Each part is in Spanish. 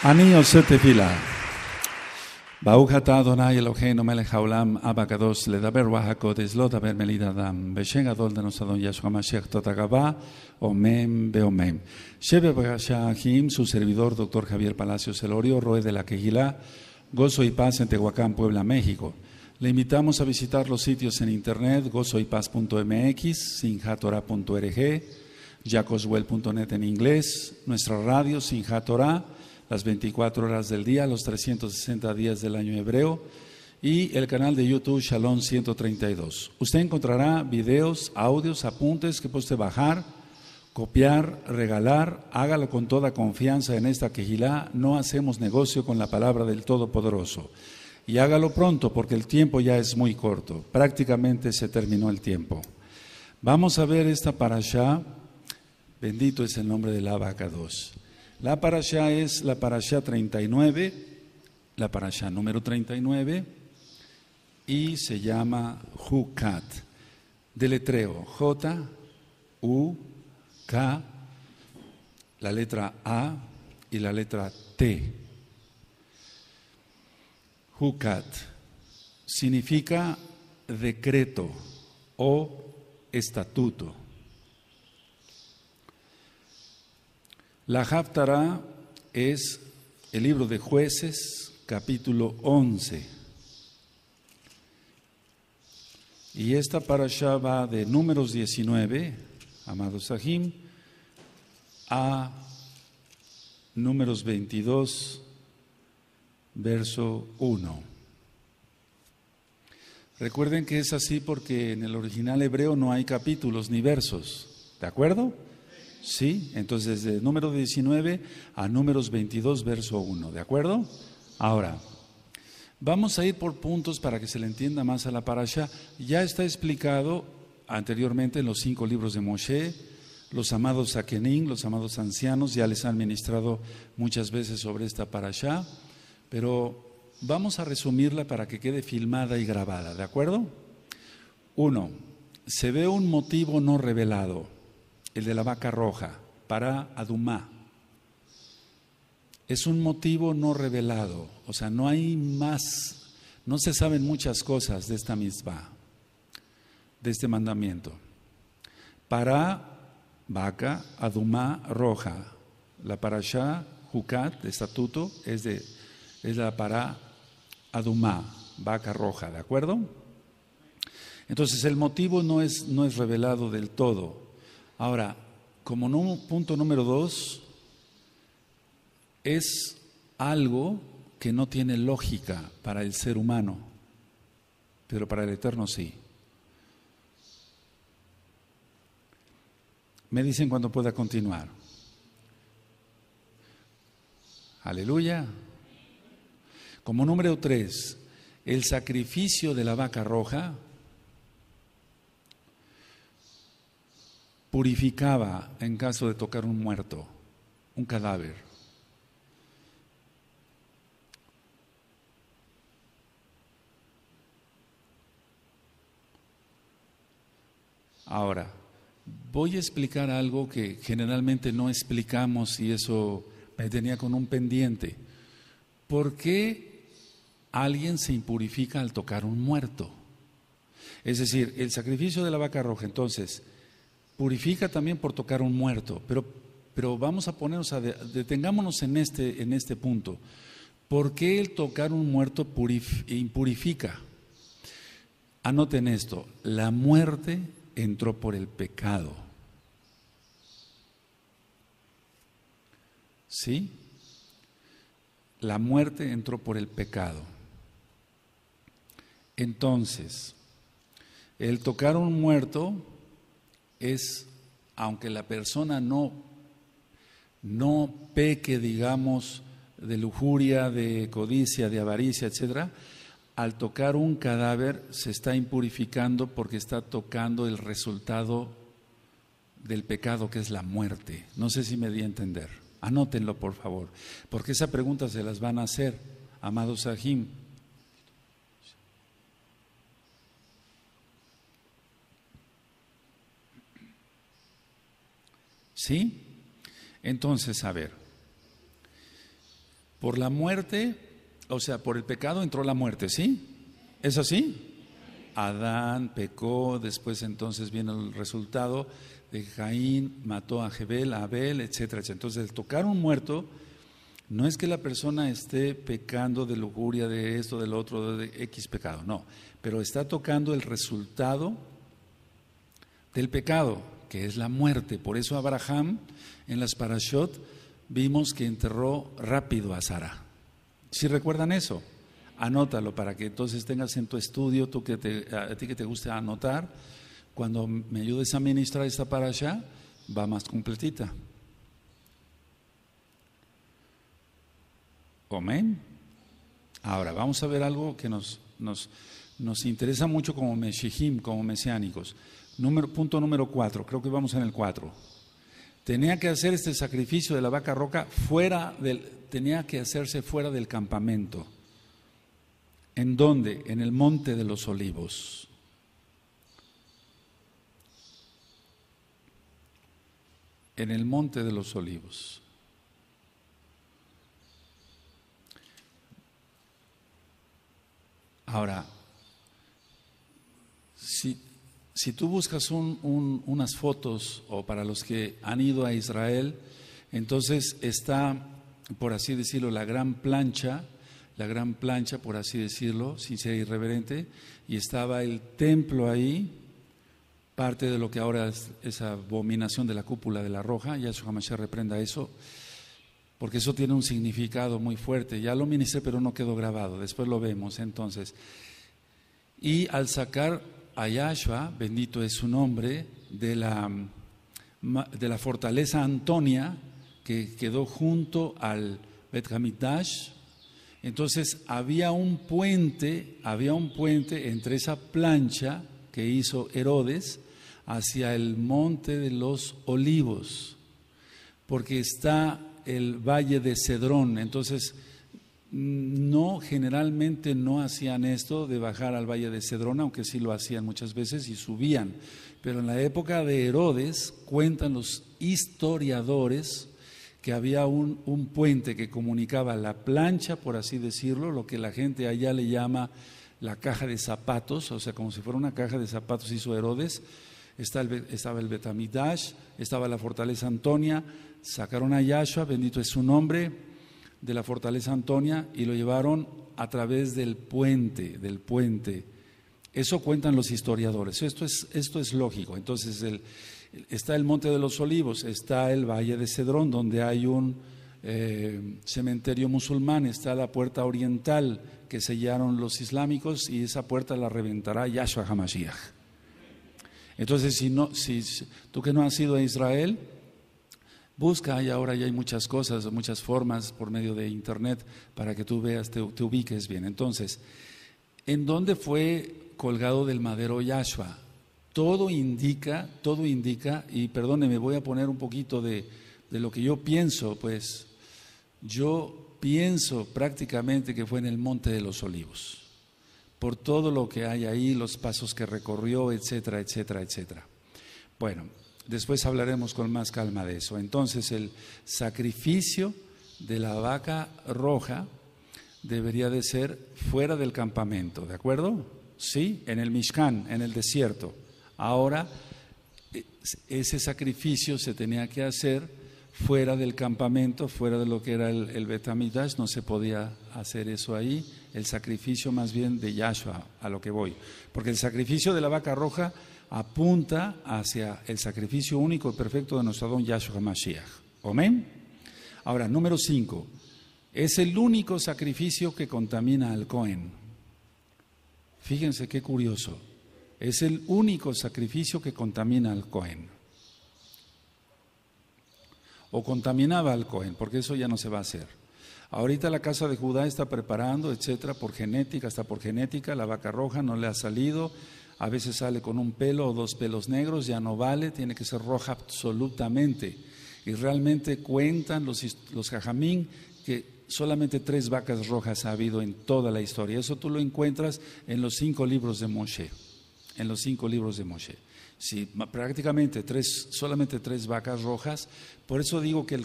Aníos se te fila. Baujata, ta, don nomele jaulam, le da ber wahakot melida adam. Beshenga, dóndanos a don Yashua o Totagaba, omem, beomem. Shebe su servidor, doctor Javier Palacios Elorio, roe de la quejila, gozo y paz en Tehuacán, Puebla, México. Le invitamos a visitar los sitios en internet gozoypaz.mx sinjatora.org, yacoswell.net en inglés, nuestra radio, sinjatora las 24 horas del día, los 360 días del año hebreo y el canal de YouTube Shalom 132. Usted encontrará videos, audios, apuntes que puede bajar, copiar, regalar. Hágalo con toda confianza en esta quejilá. No hacemos negocio con la palabra del Todopoderoso. Y hágalo pronto porque el tiempo ya es muy corto. Prácticamente se terminó el tiempo. Vamos a ver esta para allá, Bendito es el nombre de la del 2. La parasha es la parasha 39, la parasha número 39, y se llama Jukat. Deletreo, J, U, K, la letra A y la letra T. Jukat significa decreto o estatuto. La Haftará es el libro de jueces, capítulo 11. Y esta parasha va de números 19, amado Sahim, a números 22, verso 1. Recuerden que es así porque en el original hebreo no hay capítulos ni versos, ¿de acuerdo? ¿Sí? Entonces, de número 19 a números 22, verso 1, ¿de acuerdo? Ahora, vamos a ir por puntos para que se le entienda más a la parasha. Ya está explicado anteriormente en los cinco libros de Moshe, los amados Akenin, los amados ancianos, ya les han ministrado muchas veces sobre esta parasha, pero vamos a resumirla para que quede filmada y grabada, ¿de acuerdo? Uno, se ve un motivo no revelado el de la vaca roja, para Adumá. Es un motivo no revelado, o sea, no hay más, no se saben muchas cosas de esta misma, de este mandamiento. Para vaca, Adumá roja, la parashá Jucat, estatuto, es, de, es la para Adumá, vaca roja, ¿de acuerdo? Entonces el motivo no es, no es revelado del todo. Ahora, como punto número dos, es algo que no tiene lógica para el ser humano, pero para el eterno sí. Me dicen cuando pueda continuar. Aleluya. Como número tres, el sacrificio de la vaca roja purificaba en caso de tocar un muerto, un cadáver. Ahora, voy a explicar algo que generalmente no explicamos y eso me tenía con un pendiente. ¿Por qué alguien se impurifica al tocar un muerto? Es decir, el sacrificio de la vaca roja, entonces, purifica también por tocar un muerto, pero, pero vamos a ponernos, a, detengámonos en este, en este punto. ¿Por qué el tocar un muerto impurifica? Anoten esto, la muerte entró por el pecado. ¿Sí? La muerte entró por el pecado. Entonces, el tocar un muerto es, aunque la persona no, no peque, digamos, de lujuria, de codicia, de avaricia, etc., al tocar un cadáver se está impurificando porque está tocando el resultado del pecado que es la muerte. No sé si me di a entender. Anótenlo, por favor, porque esa pregunta se las van a hacer, amados Sahim. ¿Sí? Entonces, a ver, por la muerte, o sea, por el pecado entró la muerte, ¿sí? ¿Es así? Adán pecó, después entonces viene el resultado de Jaín, mató a Jebel, a Abel, etcétera, etcétera. Entonces, tocar un muerto no es que la persona esté pecando de lujuria, de esto, del otro, de X pecado, no, pero está tocando el resultado del pecado que es la muerte. Por eso Abraham en las parashot vimos que enterró rápido a Sara. si recuerdan eso? Anótalo para que entonces tengas en tu estudio, tú que te, a ti que te guste anotar, cuando me ayudes a ministrar esta parasha, va más completita. Amén. Ahora, vamos a ver algo que nos, nos, nos interesa mucho como meshihim, como mesiánicos punto número cuatro, creo que vamos en el cuatro. Tenía que hacer este sacrificio de la vaca roca fuera del, tenía que hacerse fuera del campamento. ¿En dónde? En el monte de los olivos. En el monte de los olivos. Ahora, si, si tú buscas unas fotos o para los que han ido a Israel, entonces está, por así decirlo, la gran plancha, la gran plancha, por así decirlo, sin ser irreverente, y estaba el templo ahí, parte de lo que ahora es esa abominación de la cúpula de la roja, ya se reprenda eso, porque eso tiene un significado muy fuerte. Ya lo ministré, pero no quedó grabado, después lo vemos entonces. Y al sacar a bendito es su nombre, de la, mm, de la fortaleza Antonia, que quedó junto al Bethamitash. Entonces había un puente, había un puente entre esa plancha que hizo Herodes hacia el monte de los olivos, porque está el valle de Cedrón. Entonces, no generalmente no hacían esto de bajar al valle de cedrona aunque sí lo hacían muchas veces y subían. Pero en la época de Herodes cuentan los historiadores que había un, puente que comunicaba la plancha, por así decirlo, lo que la gente allá le llama la caja de zapatos, o sea, como si fuera una caja de zapatos hizo Herodes, estaba el Betamidash, estaba la fortaleza Antonia, sacaron a Yahshua, bendito es su nombre, de la fortaleza Antonia y lo llevaron a través del puente, del puente. Eso cuentan los historiadores, esto es, esto es lógico. Entonces está el Monte de los Olivos, está el Valle de Cedrón, donde hay un eh, cementerio musulmán, está la puerta oriental que sellaron los islámicos y esa puerta la reventará Yahshua Hamashiach. Entonces, si, no, si tú que no has sido a Israel, Busca, y ahora ya hay muchas cosas, muchas formas por medio de internet para que tú veas, te, ubiques bien. Entonces, ¿en dónde fue colgado del madero Yahshua? Todo indica, todo indica, y perdóneme, voy a poner un poquito de, de lo que yo pienso, pues yo pienso prácticamente que fue en el Monte de los Olivos, por todo lo que hay ahí, los pasos que recorrió, etcétera, etcétera, etcétera. Bueno, Después hablaremos con más calma de eso. Entonces el sacrificio de la vaca roja debería de ser fuera del campamento, ¿de acuerdo? Sí, en el Mishkan, en el desierto. Ahora e, ese sacrificio se tenía que hacer fuera del campamento, fuera de lo que era el, Betamidash, no se podía hacer eso ahí, el sacrificio más bien de Yahshua, a lo que voy. Porque el sacrificio de la vaca roja apunta hacia el sacrificio único y perfecto de nuestro don Yahshua Mashiach. Amén. Ahora, número 5. Es el único sacrificio que contamina al Cohen. Fíjense qué curioso. Es el único sacrificio que contamina al Cohen. O contaminaba al Cohen, porque eso ya no se va a hacer. Ahorita la casa de Judá está preparando, etcétera, por genética, hasta por genética, la vaca roja no le ha salido, a veces sale con un pelo o dos pelos negros, ya no vale, tiene que ser roja absolutamente. Y realmente cuentan los, los jajamín que solamente tres vacas rojas ha habido en toda la historia. Eso tú lo encuentras en los cinco libros de Moshe. En los cinco libros de Moshe. Sí, prácticamente tres, solamente tres vacas rojas. Por eso digo que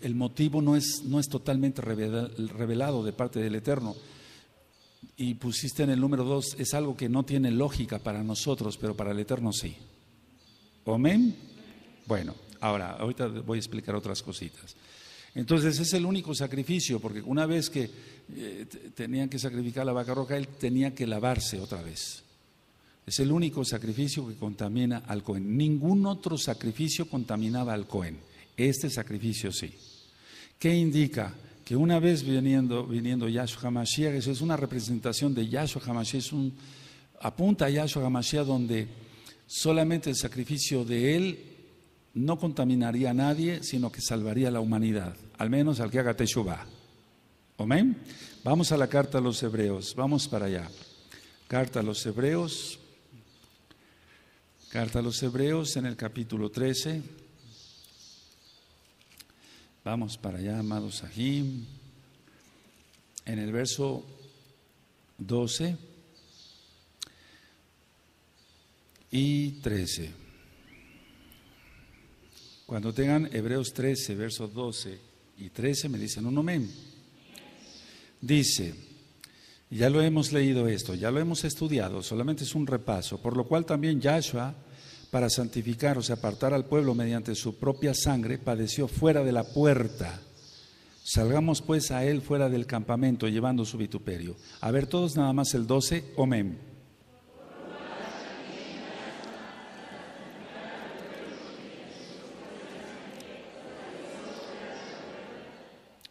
el, motivo no es, no es totalmente revelado de parte del Eterno y pusiste en el número dos, es algo que no tiene lógica para nosotros, pero para el Eterno sí. Amén. Bueno, ahora, ahorita voy a explicar otras cositas. Entonces es el único sacrificio, porque una vez que eh, tenían que sacrificar la vaca roja, él tenía que lavarse otra vez. Es el único sacrificio que contamina al Cohen. Ningún otro sacrificio contaminaba al Cohen. Este sacrificio sí. ¿Qué indica? que una vez viniendo, viniendo Yahshua Hamashiach, eso es una representación de Yahshua Hamashiach, es un, apunta a Yahshua Hamashiach donde solamente el sacrificio de él no contaminaría a nadie, sino que salvaría a la humanidad, al menos al que haga Teshuvah. Amén. Vamos a la carta a los hebreos, vamos para allá. Carta a los hebreos, carta a los hebreos en el capítulo 13. Vamos para allá, amados Sahim. En el verso 12 y 13. Cuando tengan Hebreos 13, versos 12 y 13, me dicen un amén. Dice, ya lo hemos leído esto, ya lo hemos estudiado, solamente es un repaso, por lo cual también Yahshua para santificar o sea apartar al pueblo mediante su propia sangre, padeció fuera de la puerta. Salgamos pues a él fuera del campamento llevando su vituperio. A ver todos nada más el 12, amén.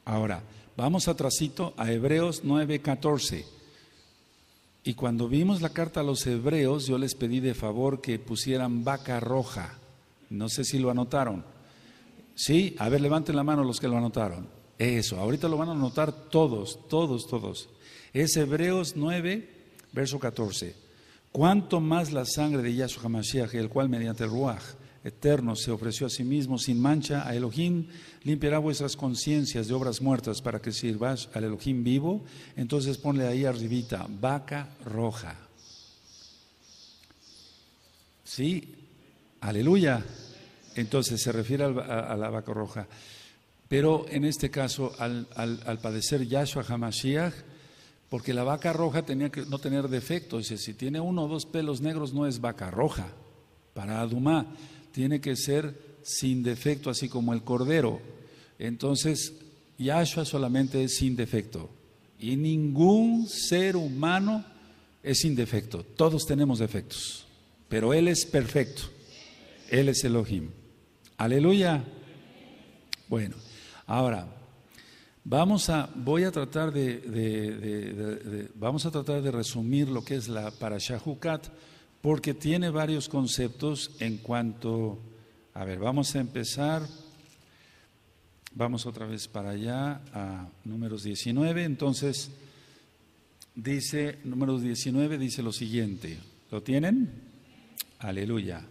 Ahora, vamos a tracito a Hebreos 9:14. Y cuando vimos la carta a los hebreos, yo les pedí de favor que pusieran vaca roja. No sé si lo anotaron. Sí, a ver, levanten la mano los que lo anotaron. Eso, ahorita lo van a anotar todos, todos, todos. Es Hebreos 9, verso 14. Cuanto más la sangre de Yahshua Mashiach, el cual mediante el Ruach eterno se ofreció a sí mismo sin mancha a Elohim, limpiará vuestras conciencias de obras muertas para que sirvas al Elohim vivo. Entonces ponle ahí arribita, vaca roja. ¿Sí? Aleluya. Entonces se refiere a, la vaca roja. Pero en este caso, al, padecer Yahshua Hamashiach, porque la vaca roja tenía que no tener defecto, Dice, si tiene uno o dos pelos negros no es vaca roja, para Adumá tiene que ser sin defecto, así como el cordero. Entonces, Yahshua solamente es sin defecto. Y ningún ser humano es sin defecto. Todos tenemos defectos. Pero Él es perfecto. Él es Elohim. Aleluya. Bueno, ahora vamos a, voy a tratar de, vamos a tratar de resumir lo que es la Parashah porque tiene varios conceptos en cuanto... A ver, vamos a empezar. Vamos otra vez para allá, a números 19. Entonces, dice, números 19 dice lo siguiente. ¿Lo tienen? Aleluya.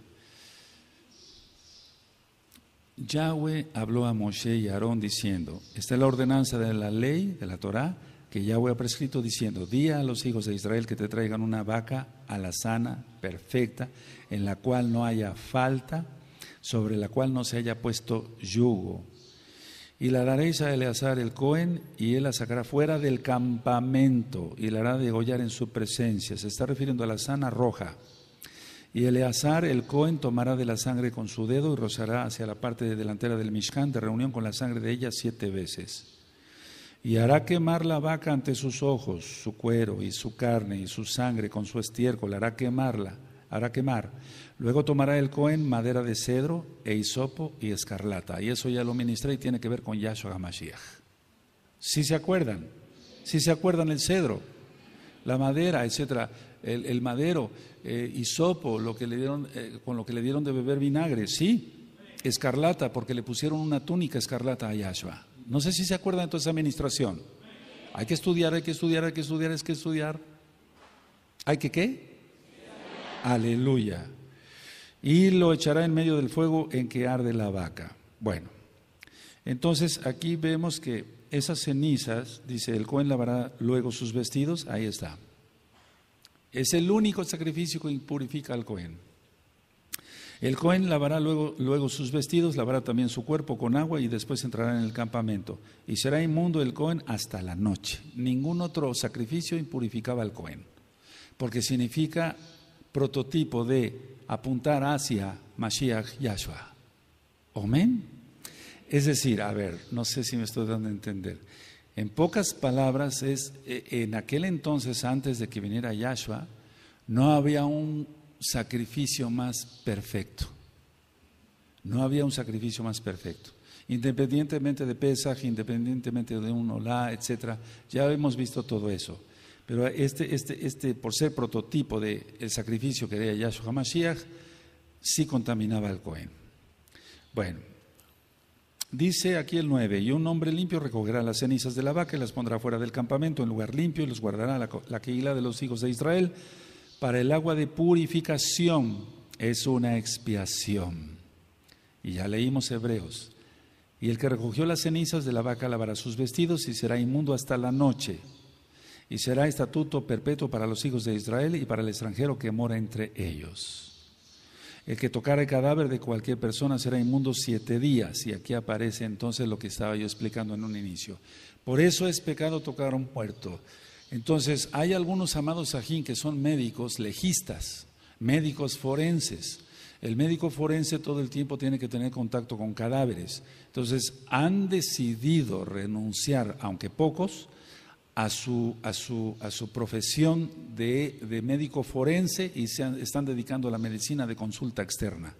Yahweh habló a Moshe y Aarón diciendo, esta es la ordenanza de la ley, de la Torah, que Yahweh ha prescrito diciendo, «Día a los hijos de Israel que te traigan una vaca a la sana, perfecta, en la cual no haya falta, sobre la cual no se haya puesto yugo. Y la daréis a Eleazar el Cohen y él la sacará fuera del campamento y la hará degollar en su presencia. Se está refiriendo a la sana roja. Y Eleazar el Cohen tomará de la sangre con su dedo y rozará hacia la parte delantera del Mishkan de reunión con la sangre de ella siete veces y hará quemar la vaca ante sus ojos, su cuero y su carne y su sangre con su estiércol, hará quemarla, hará quemar. Luego tomará el cohen madera de cedro e hisopo y escarlata. Y eso ya lo ministré y tiene que ver con Yahshua Si se acuerdan, si se acuerdan el cedro, la madera, etcétera, el, madero, eh, hisopo, lo que le dieron, eh, con lo que le dieron de beber vinagre, sí, escarlata, porque le pusieron una túnica escarlata a Yahshua. No sé si se acuerdan de toda esa administración. Hay que estudiar, hay que estudiar, hay que estudiar, hay que estudiar. ¿Hay que qué? Aleluya. Y lo echará en medio del fuego en que arde la vaca. Bueno, entonces aquí vemos que esas cenizas, dice, el Cohen lavará luego sus vestidos, ahí está. Es el único sacrificio que purifica al Cohen. El Cohen lavará luego, luego sus vestidos, lavará también su cuerpo con agua y después entrará en el campamento. Y será inmundo el Cohen hasta la noche. Ningún otro sacrificio impurificaba al Cohen, porque significa prototipo de apuntar hacia Mashiach Yahshua. omen Es decir, a ver, no sé si me estoy dando a entender. En pocas palabras, es eh, en aquel entonces, antes de que viniera Yahshua, no había un sacrificio más perfecto. No había un sacrificio más perfecto. Independientemente de pesaje, independientemente de un olá, etcétera, ya hemos visto todo eso. Pero este, este, este por ser prototipo del sacrificio que debía Yahshua HaMashiach, sí contaminaba al Cohen. Bueno, Dice aquí el 9, y un hombre limpio recogerá las cenizas de la vaca y las pondrá fuera del campamento en lugar limpio y los guardará la, la de los hijos de Israel para el agua de purificación es una expiación. Y ya leímos Hebreos. Y el que recogió las cenizas de la vaca lavará sus vestidos y será inmundo hasta la noche. Y será estatuto perpetuo para los hijos de Israel y para el extranjero que mora entre ellos. El que tocara el cadáver de cualquier persona será inmundo siete días. Y aquí aparece entonces lo que estaba yo explicando en un inicio. Por eso es pecado tocar un muerto. Entonces, hay algunos amados ajín que son médicos legistas, médicos forenses. El médico forense todo el tiempo tiene que tener contacto con cadáveres. Entonces, han decidido renunciar, aunque pocos, a su, a su, a su profesión de, de médico forense y se están dedicando a la medicina de consulta externa,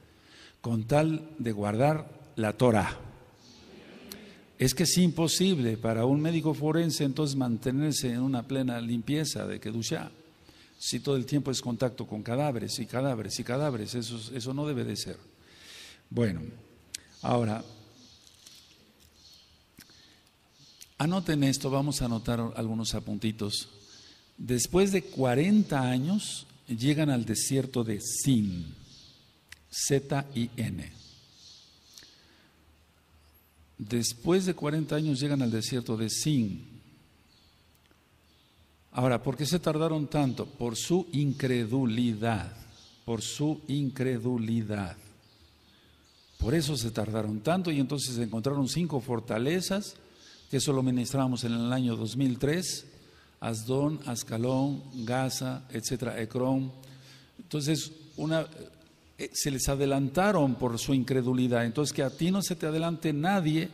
con tal de guardar la Torah es que es imposible para un médico forense entonces mantenerse en una plena limpieza de ducha si todo el tiempo es contacto con cadáveres y cadáveres y cadáveres, eso, eso no debe de ser. Bueno, ahora, anoten esto, vamos a anotar algunos apuntitos. Después de 40 años llegan al desierto de Sin, Z-I-N. Después de 40 años llegan al desierto de Sin. Ahora, ¿por qué se tardaron tanto? Por su incredulidad, por su incredulidad. Por eso se tardaron tanto y entonces encontraron cinco fortalezas, que eso lo ministramos en el año 2003, Asdón, Ascalón, Gaza, etcétera, Ecrón. Entonces, una, eh, se les adelantaron por su incredulidad. Entonces, que a ti no se te adelante nadie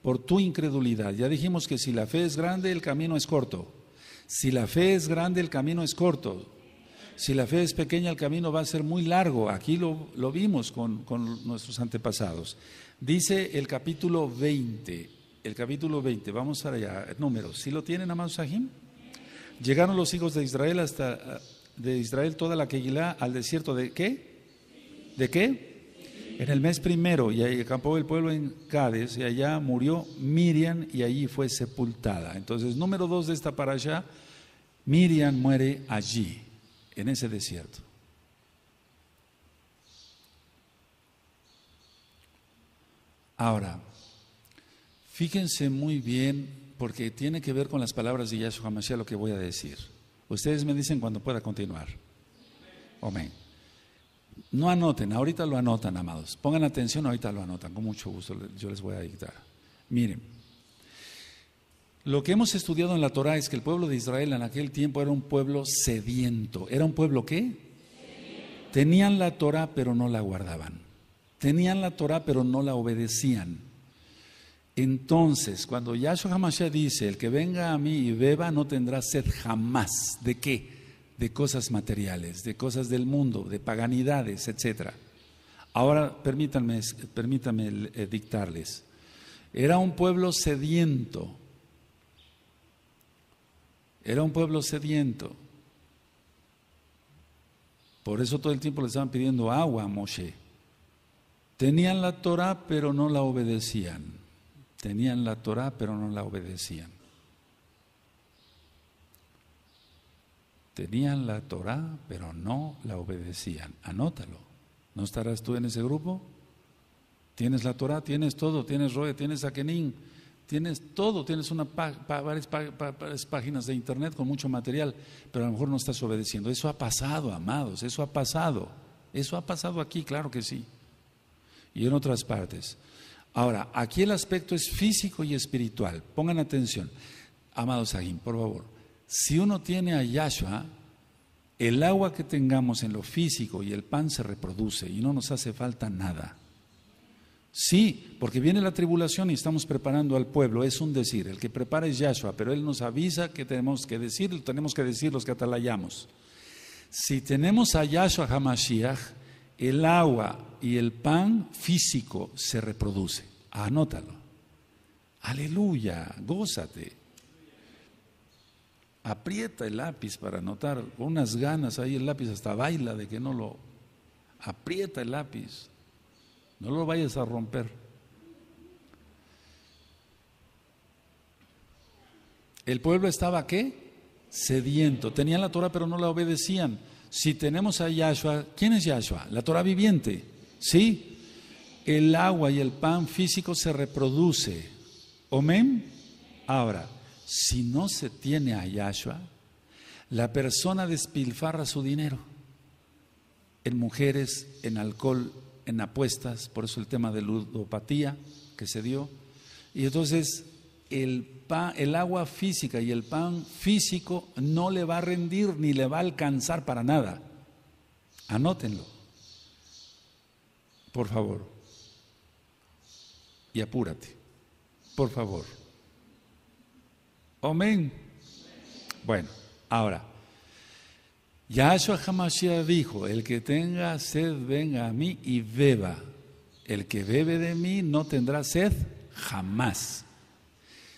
por tu incredulidad. Ya dijimos que si la fe es grande, el camino es corto. Si la fe es grande, el camino es corto. Si la fe es pequeña, el camino va a ser muy largo. Aquí lo, lo vimos con, con nuestros antepasados. Dice el capítulo 20, el capítulo 20, vamos a allá, números. ¿Sí lo tienen, amados Sahim? Llegaron los hijos de Israel hasta de Israel toda la Keilah al desierto de ¿qué? ¿De qué? En el mes primero, y ahí acampó el pueblo en Cádiz, y allá murió Miriam, y allí fue sepultada. Entonces, número dos de esta para allá, Miriam muere allí, en ese desierto. Ahora, fíjense muy bien, porque tiene que ver con las palabras de Yahshua Mashiach lo que voy a decir. Ustedes me dicen cuando pueda continuar. Amén. No anoten, ahorita lo anotan, amados. Pongan atención, ahorita lo anotan, con mucho gusto yo les voy a dictar. Miren, lo que hemos estudiado en la Torah es que el pueblo de Israel en aquel tiempo era un pueblo sediento. ¿Era un pueblo qué? Tenían la Torah pero no la guardaban. Tenían la Torah pero no la obedecían. Entonces, cuando Yahshua Hamashiach dice, el que venga a mí y beba no tendrá sed jamás. ¿De qué? de cosas materiales, de cosas del mundo, de paganidades, etc. Ahora permítanme, permítanme eh, dictarles. Era un pueblo sediento. Era un pueblo sediento. Por eso todo el tiempo le estaban pidiendo agua a Moshe. Tenían la Torah, pero no la obedecían. Tenían la Torah, pero no la obedecían. Tenían la Torá, pero no la obedecían. Anótalo. ¿No estarás tú en ese grupo? Tienes la Torá, tienes todo, tienes Roe, tienes Akenin, tienes todo, tienes una varias, páginas de internet con mucho material, pero a lo mejor no estás obedeciendo. Eso ha pasado, amados, eso ha pasado. Eso ha pasado aquí, claro que sí. Y en otras partes. Ahora, aquí el aspecto es físico y espiritual. Pongan atención. Amados Sahin, por favor. Si uno tiene a Yahshua, el agua que tengamos en lo físico y el pan se reproduce y no nos hace falta nada. Sí, porque viene la tribulación y estamos preparando al pueblo, es un decir, el que prepara es Yahshua, pero él nos avisa que tenemos que decir, tenemos que decir los que atalayamos. Si tenemos a Yahshua Hamashiach, el agua y el pan físico se reproduce. Anótalo. Aleluya, gózate aprieta el lápiz para anotar, unas ganas ahí el lápiz hasta baila de que no lo aprieta el lápiz, no lo vayas a romper. El pueblo estaba qué? Sediento. Tenían la Torah pero no la obedecían. Si tenemos a Yahshua, ¿quién es Yahshua? La Torah viviente. ¿Sí? El agua y el pan físico se reproduce. Amén. Ahora, si no se tiene a Yahshua, la persona despilfarra su dinero en mujeres, en alcohol, en apuestas, por eso el tema de ludopatía que se dio. Y entonces el, el agua física y el pan físico no le va a rendir ni le va a alcanzar para nada. Anótenlo, por favor. Y apúrate, por favor. Amén. Bueno, ahora, Yahshua Hamashiach dijo, el que tenga sed venga a mí y beba. El que bebe de mí no tendrá sed jamás.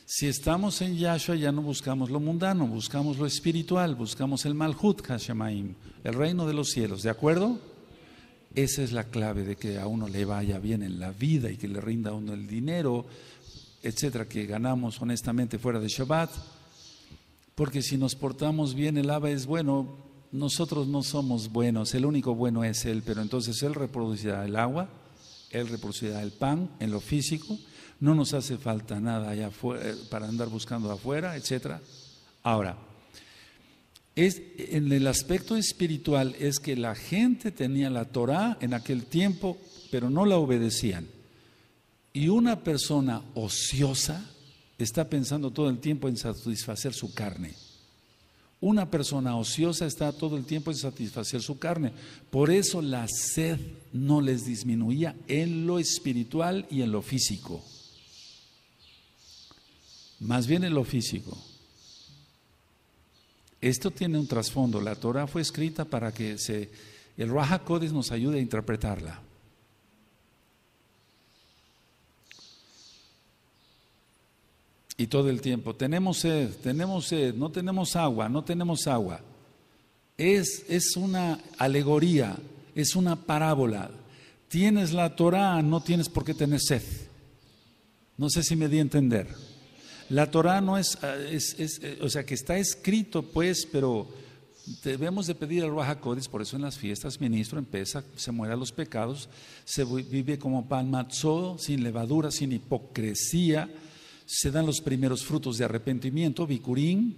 Si estamos en Yahshua ya no buscamos lo mundano, buscamos lo espiritual, buscamos el Malhut Hashemaim, el reino de los cielos, ¿de acuerdo? Esa es la clave de que a uno le vaya bien en la vida y que le rinda a uno el dinero, etcétera, que ganamos honestamente fuera de Shabbat, porque si nos portamos bien, el ave es bueno, nosotros no somos buenos, el único bueno es Él, pero entonces Él reproducirá el agua, Él reproducirá el pan en lo físico, no nos hace falta nada allá eh, para andar buscando afuera, etcétera. Ahora, es, en el aspecto espiritual es que la gente tenía la Torah en aquel tiempo, pero no la obedecían. Y una persona ociosa está pensando todo el tiempo en satisfacer su carne. Una persona ociosa está todo el tiempo en satisfacer su carne. Por eso la sed no les disminuía en lo espiritual y en lo físico. Más bien en lo físico. Esto tiene un trasfondo. La Torah fue escrita para que se, el Raja Codex nos ayude a interpretarla. Y todo el tiempo, tenemos sed, tenemos sed, no tenemos agua, no tenemos agua. Es, es una alegoría, es una parábola. Tienes la Torá, no tienes por qué tener sed. No sé si me di a entender. La Torá no es, eh, es, eh, o sea, que está escrito, pues, pero debemos de pedir al Rahakodis, por eso en las fiestas, ministro, empieza, se muere a los pecados, se vive como pan matzó, sin levadura, sin hipocresía se dan los primeros frutos de arrepentimiento, Bikurim,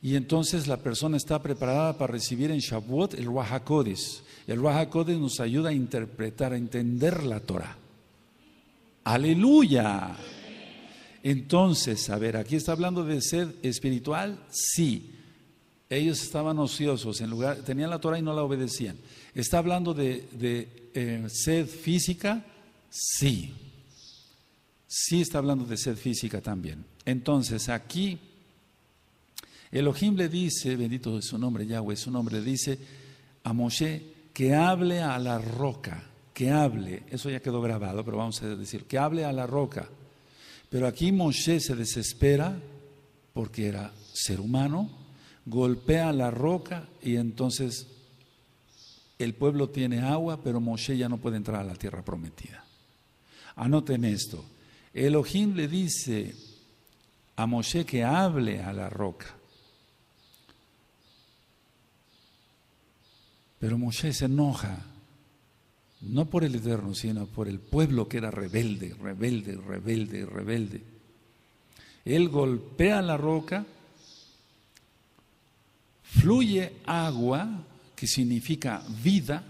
y entonces la persona está preparada para recibir en Shabbat el Wahakodes. El Wahakodes nos ayuda a interpretar, a entender la Torah. Aleluya. Entonces, a ver, aquí está hablando de sed espiritual, sí. Ellos estaban ociosos, tenían la Torah y no la obedecían. ¿Está hablando de, eh, sed física? Sí sí está hablando de sed física también. Entonces, aquí Elohim le dice, bendito es su nombre, Yahweh su nombre, dice a Moshe que hable a la roca, que hable, eso ya quedó grabado, pero vamos a decir, que hable a la roca. Pero aquí Moshe se desespera porque era ser humano, golpea la roca y entonces el pueblo tiene agua, pero Moshe ya no puede entrar a la tierra prometida. Anoten ah, esto, Elohim le dice a Moshe que hable a la roca. Pero Moshe se enoja, no por el Eterno, sino por el pueblo que era rebelde, rebelde, rebelde, rebelde. Él golpea la roca, fluye agua, que significa vida,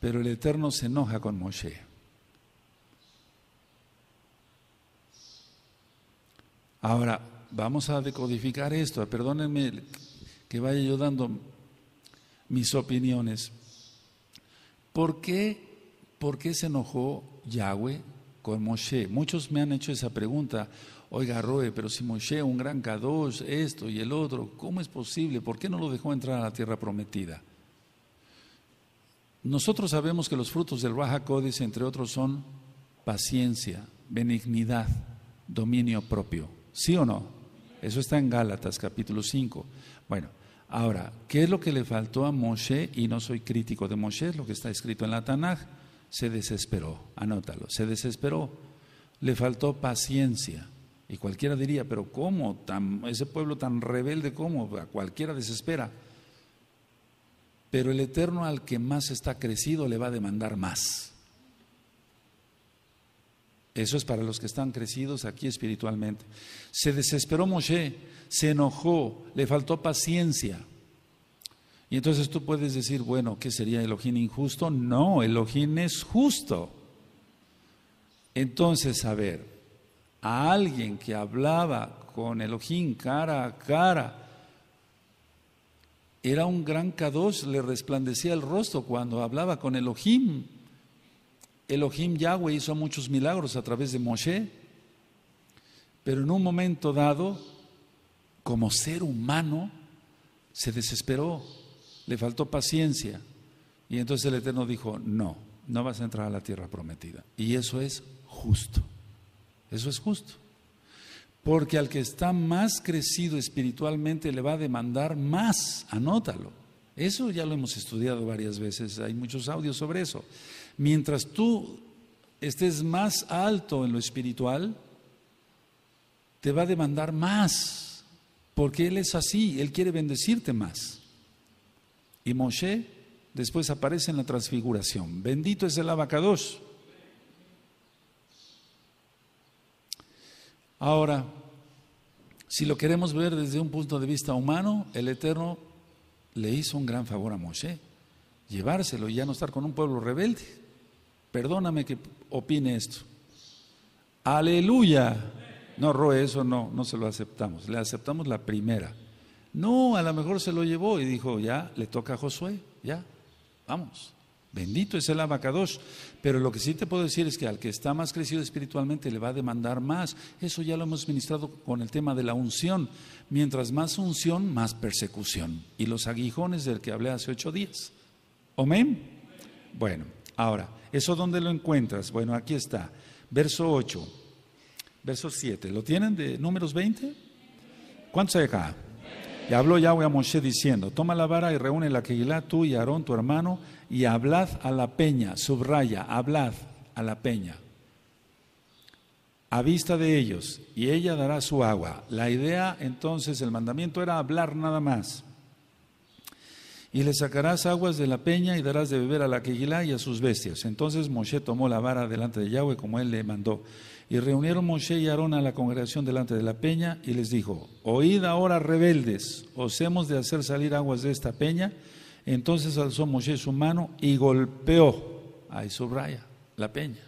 pero el Eterno se enoja con Moshe. Ahora, vamos a decodificar esto. Perdónenme que vaya yo dando mis opiniones. ¿Por qué, se enojó Yahweh con Moshe? Muchos me han hecho esa pregunta. Oiga, Roe, pero si Moshe, un gran Kadosh, esto y el otro, ¿cómo es posible? ¿Por qué no lo dejó entrar a la tierra prometida? Nosotros sabemos que los frutos del Baja Códice, entre otros, son paciencia, benignidad, dominio propio. ¿Sí o no? Eso está en Gálatas capítulo 5. Bueno, ahora, ¿qué es lo que le faltó a Moshe? Y no soy crítico de Moshe, es lo que está escrito en la Tanaj. Se desesperó, anótalo, se desesperó. Le faltó paciencia. Y cualquiera diría, pero ¿cómo? Tan, ese pueblo tan rebelde, ¿cómo? A cualquiera desespera. Pero el Eterno al que más está crecido le va a demandar más. Eso es para los que están crecidos aquí espiritualmente. Se desesperó Moshe, se enojó, le faltó paciencia. Y entonces tú puedes decir, bueno, ¿qué sería Elohim injusto? No, Elohim es justo. Entonces, a ver, a alguien que hablaba con Elohim cara a cara, era un gran Kadosh, le resplandecía el rostro cuando hablaba con Elohim. Elohim Yahweh hizo muchos milagros a través de Moshe, pero en un momento dado, como ser humano, se desesperó, le faltó paciencia. Y entonces el Eterno dijo, no, no vas a entrar a la tierra prometida. Y eso es justo, eso es justo. Porque al que está más crecido espiritualmente le va a demandar más, anótalo. Eso ya lo hemos estudiado varias veces, hay muchos audios sobre eso. Mientras tú estés más alto en lo espiritual, te va a demandar más, porque Él es así, Él quiere bendecirte más. Y Moshe después aparece en la transfiguración. Bendito es el abacados. Ahora, si lo queremos ver desde un punto de vista humano, el Eterno le hizo un gran favor a Moshe, llevárselo y ya no estar con un pueblo rebelde. Perdóname que opine esto. Aleluya. No, Roe, eso no, no se lo aceptamos. Le aceptamos la primera. No, a lo mejor se lo llevó y dijo, ya, le toca a Josué, ya, vamos. Bendito es el abacados. Pero lo que sí te puedo decir es que al que está más crecido espiritualmente le va a demandar más. Eso ya lo hemos ministrado con el tema de la unción. Mientras más unción, más persecución. Y los aguijones del que hablé hace ocho días. Amén. Bueno, ahora. ¿Eso dónde lo encuentras? Bueno, aquí está. Verso 8, verso 7. ¿Lo tienen de números 20? cuánto hay acá? Y habló Yahweh a Moshe diciendo, toma la vara y reúne la Keilah, tú y Aarón, tu hermano, y hablad a la peña, subraya, hablad a la peña, a vista de ellos, y ella dará su agua. La idea entonces, el mandamiento era hablar nada más y le sacarás aguas de la peña y darás de beber a la quejilá y a sus bestias. Entonces Moshe tomó la vara delante de Yahweh como él le mandó. Y reunieron Moshe y Aarón a la congregación delante de la peña y les dijo, oíd ahora rebeldes, os hemos de hacer salir aguas de esta peña. Entonces alzó Moshe su mano y golpeó, a subraya, la peña,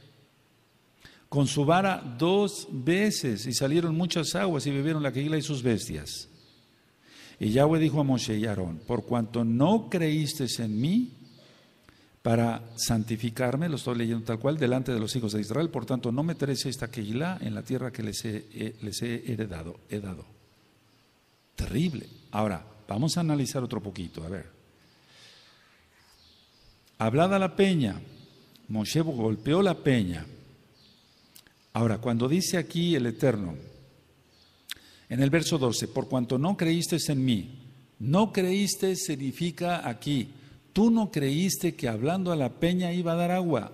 con su vara dos veces y salieron muchas aguas y bebieron la quejilá y sus bestias. Y Yahweh dijo a Moshe y Aarón, por cuanto no creíste en mí para santificarme, lo estoy leyendo tal cual, delante de los hijos de Israel, por tanto no meteréis esta Keilah en la tierra que les he, eh, les he heredado, he dado. Terrible. Ahora, vamos a analizar otro poquito, a ver. Hablada la peña, Moshe golpeó la peña. Ahora, cuando dice aquí el Eterno, en el verso 12, por cuanto no creíste en mí, no creíste significa aquí, tú no creíste que hablando a la peña iba a dar agua,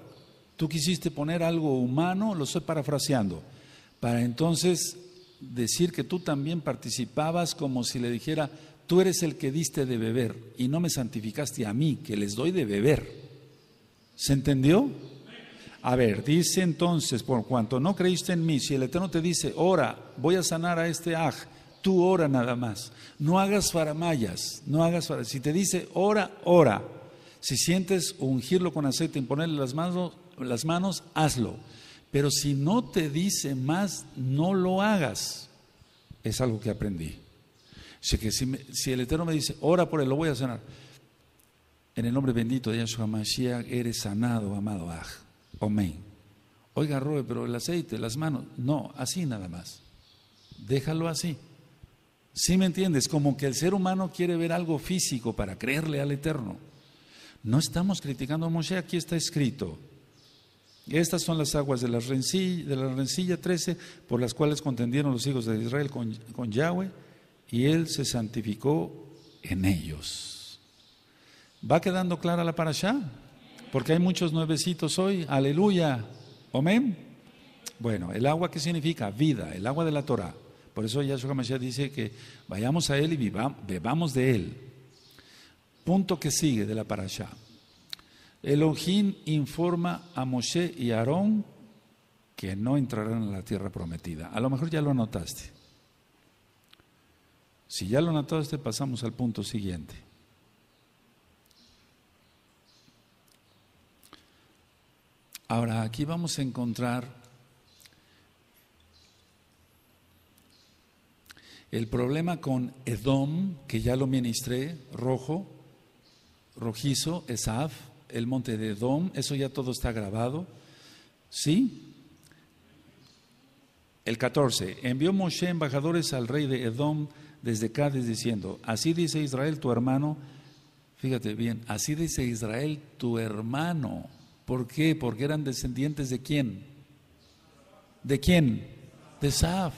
tú quisiste poner algo humano, lo estoy parafraseando, para entonces decir que tú también participabas como si le dijera, tú eres el que diste de beber y no me santificaste a mí, que les doy de beber. ¿Se entendió? A ver, dice entonces, por cuanto no creíste en mí, si el Eterno te dice, ora, voy a sanar a este aj, tú ora nada más. No hagas faramayas, no hagas faramayas. Si te dice, ora, ora. Si sientes ungirlo con aceite, y las manos, las manos, hazlo. Pero si no te dice más, no lo hagas. Es algo que aprendí. Así que si, si el Eterno me dice, ora por él, lo voy a sanar. En el nombre bendito de Yahshua Mashiach, eres sanado, amado Aj. Amén. Oiga, Roe, pero el aceite, las manos. No, así nada más. Déjalo así. ¿Sí me entiendes? Como que el ser humano quiere ver algo físico para creerle al Eterno. No estamos criticando a Moshe, aquí está escrito. Estas son las aguas de la rencilla, de la rencilla 13, por las cuales contendieron los hijos de Israel con, Yahweh, y él se santificó en ellos. ¿Va quedando clara la parasha porque hay muchos nuevecitos hoy. Aleluya. Amén. Bueno, el agua, ¿qué significa? Vida, el agua de la Torah. Por eso Yahshua Mashiach dice que vayamos a Él y bebamos de Él. Punto que sigue de la parasha. Elohim informa a Moshe y Aarón que no entrarán a la tierra prometida. A lo mejor ya lo anotaste. Si ya lo anotaste, pasamos al punto siguiente. Ahora, aquí vamos a encontrar el problema con Edom, que ya lo ministré, rojo, rojizo, Esaf, el monte de Edom, eso ya todo está grabado. ¿Sí? El 14. Envió Moshe embajadores al rey de Edom desde Cádiz diciendo, así dice Israel tu hermano, fíjate bien, así dice Israel tu hermano ¿Por qué? Porque eran descendientes de quién? ¿De quién? De Saaf.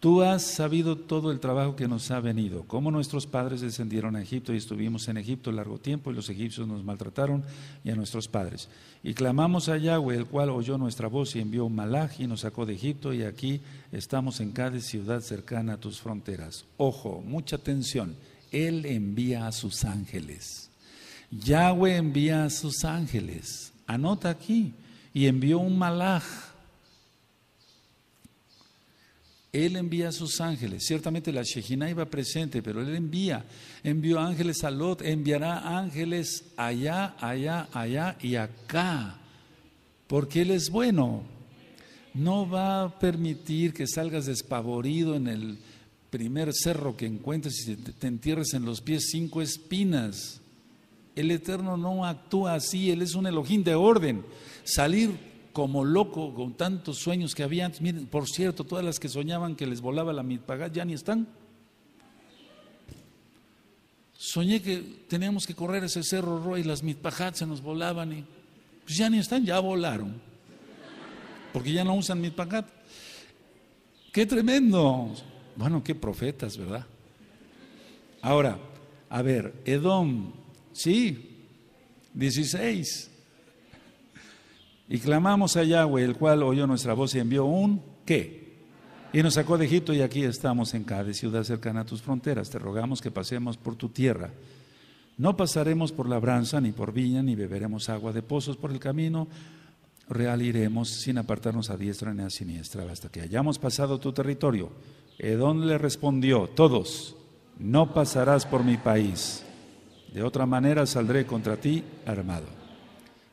Tú has sabido todo el trabajo que nos ha venido, cómo nuestros padres descendieron a Egipto y estuvimos en Egipto largo tiempo y los egipcios nos maltrataron y a nuestros padres. Y clamamos a Yahweh, el cual oyó nuestra voz y envió un malaj y nos sacó de Egipto y aquí estamos en cada ciudad cercana a tus fronteras. Ojo, mucha atención, Él envía a sus ángeles. Yahweh envía a sus ángeles. Anota aquí. Y envió un malaj. Él envía a sus ángeles. Ciertamente la Shejina iba presente, pero Él envía. Envió ángeles a Lot, enviará ángeles allá, allá, allá y acá. Porque Él es bueno. No va a permitir que salgas despavorido en el primer cerro que encuentres y te entierres en los pies cinco espinas. El Eterno no actúa así, Él es un Elohim de orden. Salir como loco con tantos sueños que había antes. Miren, por cierto, todas las que soñaban que les volaba la mitpagat ya ni están. Soñé que teníamos que correr ese cerro Roy y las mitpajat se nos volaban y pues ya ni están, ya volaron. Porque ya no usan mitpajat. ¡Qué tremendo! Bueno, qué profetas, ¿verdad? Ahora, a ver, Edom, Sí, 16. Y clamamos a Yahweh, el cual oyó nuestra voz y envió un qué. Y nos sacó de Egipto y aquí estamos en cada ciudad cercana a tus fronteras. Te rogamos que pasemos por tu tierra. No pasaremos por labranza, ni por viña, ni beberemos agua de pozos por el camino. Real iremos sin apartarnos a diestra ni a siniestra hasta que hayamos pasado tu territorio. Edón le respondió, todos, no pasarás por mi país. De otra manera saldré contra ti armado.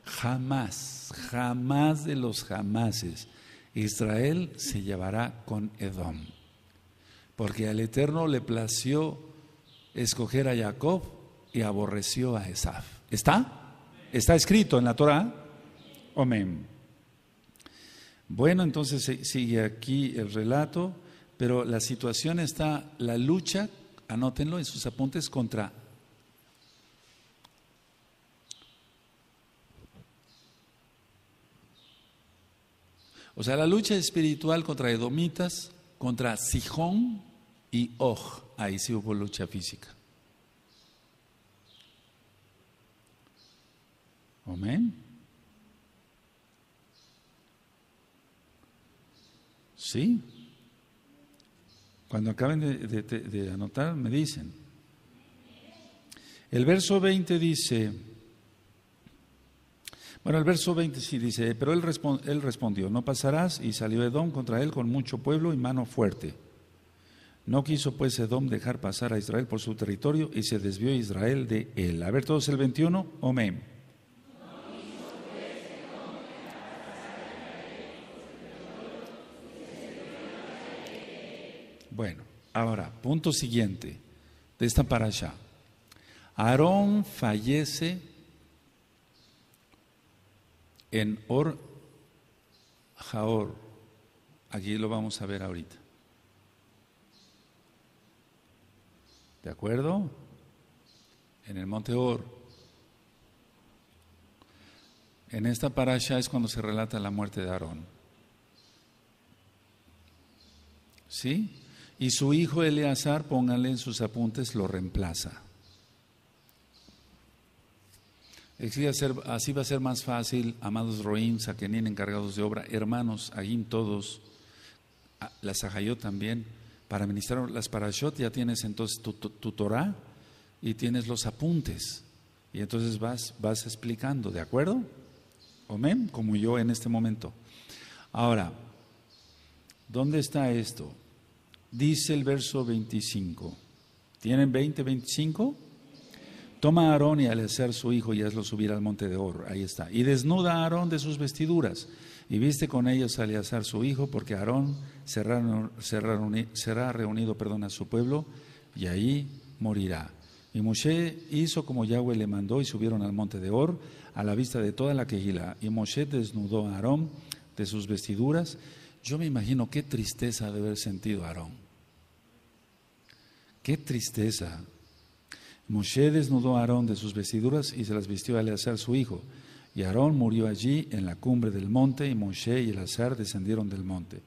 Jamás, jamás de los jamases, Israel se llevará con Edom. Porque al Eterno le plació escoger a Jacob y aborreció a Esaf. ¿Está? ¿Está escrito en la Torah? Amén. Bueno, entonces eh, sigue aquí el relato, pero la situación está, la lucha, anótenlo en sus apuntes, contra O sea, la lucha espiritual contra Edomitas, contra Sijón y Oj. Ahí sí hubo lucha física. Amén. Sí. Cuando acaben de anotar, me dicen. El verso 20 dice, bueno, el verso 20 sí dice, pero él, respondió, no pasarás, y salió Edom contra él con mucho pueblo y mano fuerte. No quiso pues Edom dejar pasar a Israel por su territorio y se desvió Israel de él. A ver todos el 21, amén. Bueno, ahora, punto siguiente de esta para allá. Aarón fallece en Or Jaor. Allí lo vamos a ver ahorita. ¿De acuerdo? En el monte Or. En esta parasha es cuando se relata la muerte de Aarón. ¿Sí? Y su hijo Eleazar, póngale en sus apuntes, lo reemplaza. Así va, a ser, más fácil, amados Roim, Saquenín, encargados de obra, hermanos, allí todos, las Sahayot también, para ministrar las parashot ya tienes entonces tu, Torah y tienes los apuntes. Y entonces vas, vas explicando, ¿de acuerdo? Amén, como yo en este momento. Ahora, ¿dónde está esto? Dice el verso 25. ¿Tienen 20, 25? Toma a Aarón y Eleazar su hijo y hazlo subir al monte de Oro. Ahí está. Y desnuda a Aarón de sus vestiduras y viste con ellos a su hijo, porque Aarón será, reunido perdón, a su pueblo y ahí morirá. Y Moshe hizo como Yahweh le mandó y subieron al monte de Or a la vista de toda la quejila. Y Moshe desnudó a Aarón de sus vestiduras. Yo me imagino qué tristeza de haber sentido Aarón. Qué tristeza Moshe desnudó a Aarón de sus vestiduras y se las vistió a Eleazar su hijo. Y Aarón murió allí en la cumbre del monte, y Moshe y Eleazar descendieron del monte.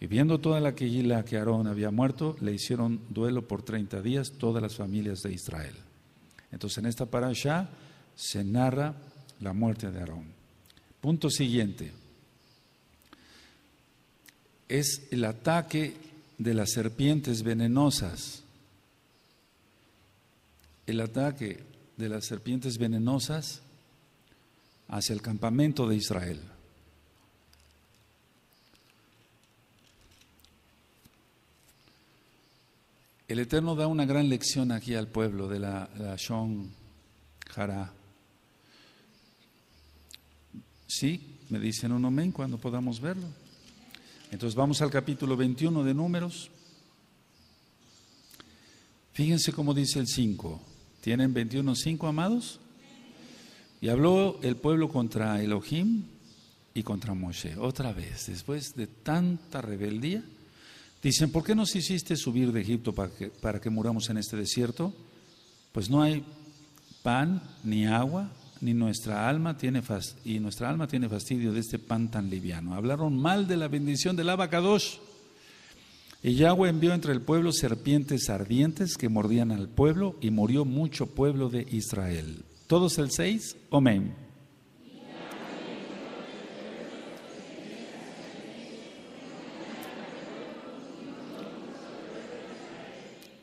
Y viendo toda la quejila que Aarón había muerto, le hicieron duelo por 30 días todas las familias de Israel. Entonces en esta parasha se narra la muerte de Aarón. Punto siguiente. Es el ataque de las serpientes venenosas el ataque de las serpientes venenosas hacia el campamento de Israel. El Eterno da una gran lección aquí al pueblo de la, la Shon Jara. Sí, me dicen un amén cuando podamos verlo. Entonces vamos al capítulo 21 de Números. Fíjense cómo dice el 5. ¿Tienen 21.5, amados? Y habló el pueblo contra Elohim y contra Moshe. Otra vez, después de tanta rebeldía, dicen, ¿por qué nos hiciste subir de Egipto para que, para que muramos en este desierto? Pues no hay pan ni agua, ni nuestra alma tiene y nuestra alma tiene fastidio de este pan tan liviano. Hablaron mal de la bendición del abacados. Y Yahweh envió entre el pueblo serpientes ardientes que mordían al pueblo y murió mucho pueblo de Israel. Todos el seis, amén.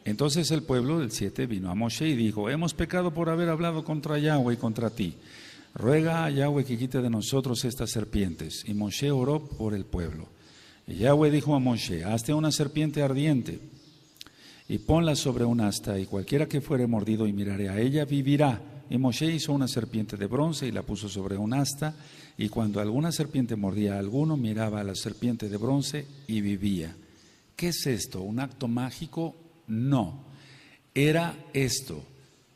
Entonces el pueblo del siete vino a Moshe y dijo, hemos pecado por haber hablado contra Yahweh y contra ti. Ruega a Yahweh que quite de nosotros estas serpientes. Y Moshe oró por el pueblo. Y Yahweh dijo a Moshe, hazte una serpiente ardiente y ponla sobre un asta, y cualquiera que fuere mordido y mirare a ella vivirá. Y Moshe hizo una serpiente de bronce y la puso sobre un asta, y cuando alguna serpiente mordía a alguno, miraba a la serpiente de bronce y vivía. ¿Qué es esto? ¿Un acto mágico? No. Era esto.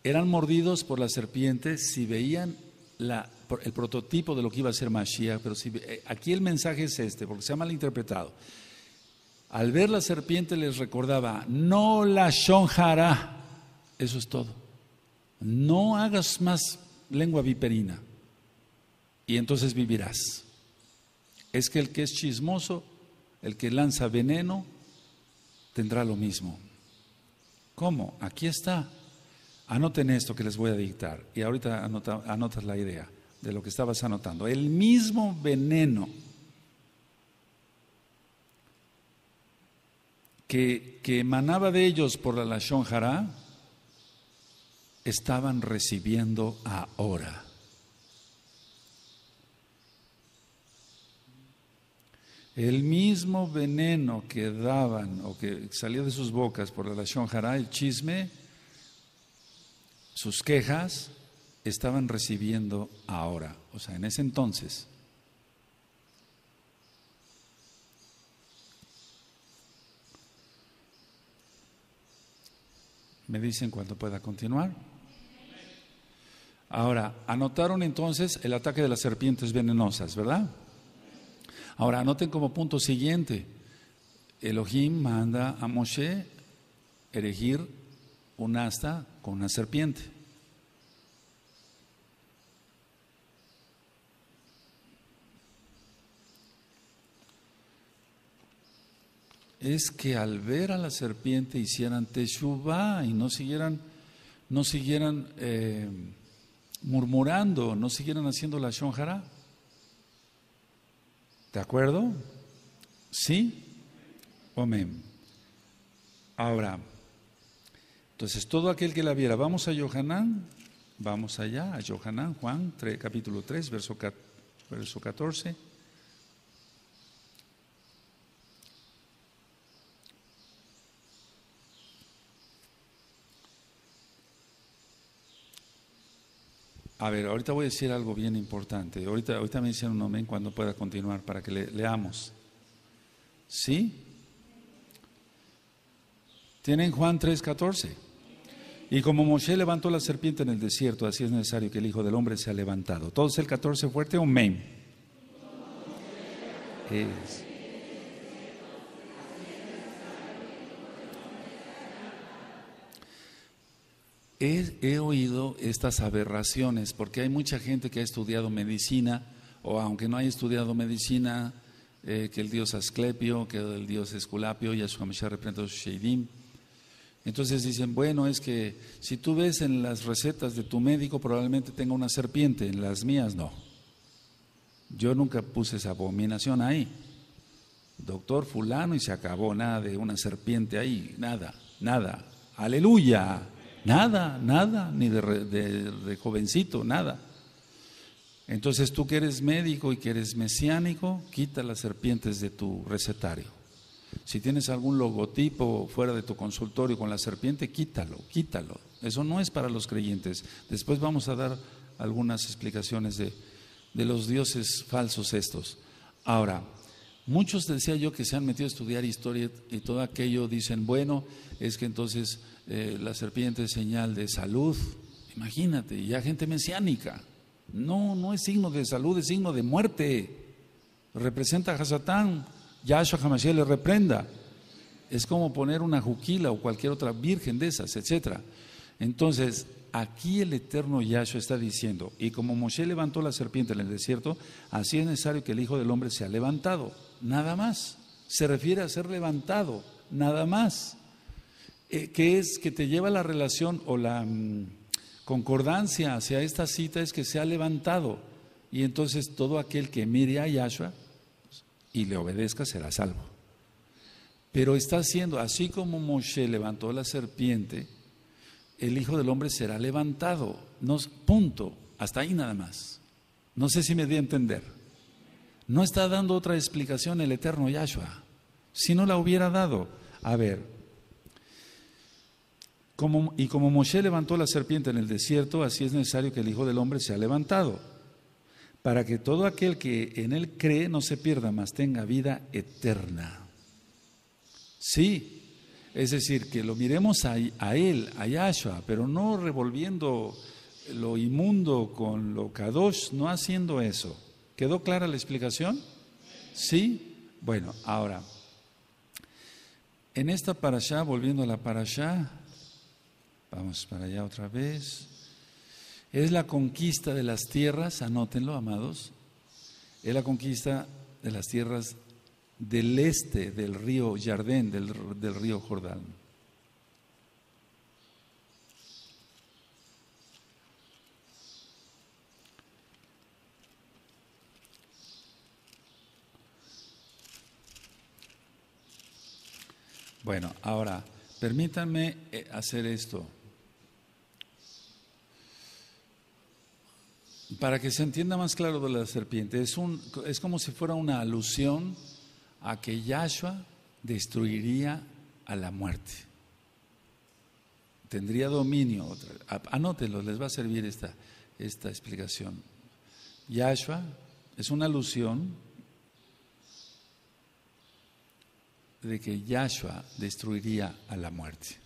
Eran mordidos por la serpiente si veían la el prototipo de lo que iba a ser Mashiach, pero si, eh, aquí el mensaje es este, porque se ha malinterpretado. Al ver la serpiente les recordaba, no la shonjara, eso es todo. No hagas más lengua viperina y entonces vivirás. Es que el que es chismoso, el que lanza veneno, tendrá lo mismo. ¿Cómo? Aquí está. Anoten esto que les voy a dictar y ahorita anotas la idea de lo que estabas anotando. El mismo veneno que, que emanaba de ellos por la Lashon jara estaban recibiendo ahora. El mismo veneno que daban o que salía de sus bocas por la Lashon jara el chisme, sus quejas, estaban recibiendo ahora, o sea, en ese entonces. Me dicen cuando pueda continuar. Ahora, anotaron entonces el ataque de las serpientes venenosas, ¿verdad? Ahora, anoten como punto siguiente, Elohim manda a Moshe erigir un asta con una serpiente. es que al ver a la serpiente hicieran teshuva y no siguieran, no siguieran eh, murmurando, no siguieran haciendo la shonjara. ¿De acuerdo? ¿Sí? Amén. Ahora, entonces todo aquel que la viera, vamos a Yohanan, vamos allá, a Yohanan, Juan 3, capítulo 3, verso, verso 14. A ver, ahorita voy a decir algo bien importante. Ahorita, ahorita me dicen un amén cuando pueda continuar para que le, leamos. ¿Sí? Tienen Juan 14. Y como Moshe levantó la serpiente en el desierto, así es necesario que el Hijo del Hombre sea levantado. Todos el 14 fuerte, amén. Es. he, oído estas aberraciones, porque hay mucha gente que ha estudiado medicina, o aunque no haya estudiado medicina, eh, que el dios Asclepio, que el dios Esculapio, y su Mashiach representa Sheidim. Entonces dicen, bueno, es que si tú ves en las recetas de tu médico, probablemente tenga una serpiente, en las mías no. Yo nunca puse esa abominación ahí. Doctor fulano y se acabó, nada de una serpiente ahí, nada, nada. Aleluya. Nada, nada, ni de, jovencito, nada. Entonces tú que eres médico y que eres mesiánico, quita las serpientes de tu recetario. Si tienes algún logotipo fuera de tu consultorio con la serpiente, quítalo, quítalo. Eso no es para los creyentes. Después vamos a dar algunas explicaciones de, de los dioses falsos estos. Ahora, muchos decía yo que se han metido a estudiar historia y todo aquello, dicen, bueno, es que entonces eh, la serpiente es señal de salud, imagínate, ya gente mesiánica. No, no es signo de salud, es signo de muerte. Representa a Hasatán, Yahshua Hamashiach le reprenda. Es como poner una juquila o cualquier otra virgen de esas, etc. Entonces, aquí el eterno Yahshua está diciendo, y como Moshe levantó la serpiente en el desierto, así es necesario que el Hijo del Hombre sea levantado, nada más. Se refiere a ser levantado, nada más. Eh, que es que te lleva la relación o la mm, concordancia hacia esta cita es que se ha levantado y entonces todo aquel que mire a Yahshua y le obedezca será salvo. Pero está haciendo, así como Moshe levantó la serpiente, el Hijo del Hombre será levantado. nos punto. Hasta ahí nada más. No sé si me di a entender. No está dando otra explicación el eterno Yahshua. Si no la hubiera dado, a ver, y como Moshe levantó la serpiente en el desierto, así es necesario que el Hijo del Hombre sea levantado, para que todo aquel que en él cree no se pierda, mas tenga vida eterna. Sí, es decir, que lo miremos a, él, a Yahshua, pero no revolviendo lo inmundo con lo kadosh, no haciendo eso. ¿Quedó clara la explicación? Sí. Bueno, ahora, en esta allá, volviendo a la allá. Vamos para allá otra vez. Es la conquista de las tierras, anótenlo, amados. Es la conquista de las tierras del este del río Jardén, del, del río Jordán. Bueno, ahora, permítanme eh, hacer esto. Para que se entienda más claro de la serpiente, es, como si fuera una alusión a que Yahshua destruiría a la muerte. Tendría dominio. anótenlo, les va a servir esta, esta explicación. Yahshua es una alusión de que Yahshua destruiría a la muerte.